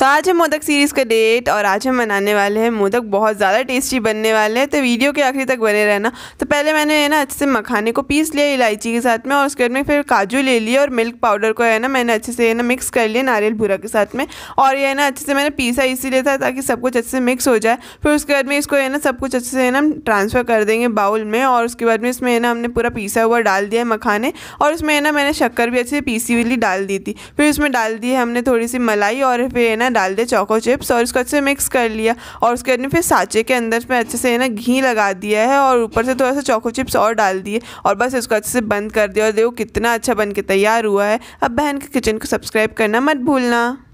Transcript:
तो आज है मोदक सीरीज़ का डेट और आज हम मनाने वाले हैं मोदक बहुत ज़्यादा टेस्टी बनने वाले हैं तो वीडियो के आखिरी तक बने रहना तो पहले मैंने है ना अच्छे से मखाने को पीस लिया इलायची के साथ में और उसके बाद में फिर काजू ले लिया और मिल्क पाउडर को है ना मैंने अच्छे से है ना मिक्स कर लिया नारियल भूरा के साथ में और यह ना अच्छे से मैंने पीसा इसीलिए था ताकि सब कुछ अच्छे से मिक्स हो जाए फिर उसके बाद में इसको है ना सब कुछ अच्छे से है ना ट्रांसफ़र कर देंगे बाउल में और उसके बाद में इसमें है ना हमने पूरा पीसा हुआ डाल दिया है मखाने और उसमें है ना मैंने शक्कर भी अच्छे से पीसी हुई डाल दी थी फिर उसमें डाल दी है हमने थोड़ी सी मलाई और फिर है ना ना डाल दिया चौको चिप्स और इसको अच्छे से मिक्स कर लिया और उसके बाद में फिर साँचे के अंदर में अच्छे से ना घी लगा दिया है और ऊपर से थोड़ा सा चौको चिप्स और डाल दिए और बस इसको अच्छे से बंद कर दिया और देखो कितना अच्छा बन के तैयार हुआ है अब बहन के किचन को सब्सक्राइब करना मत भूलना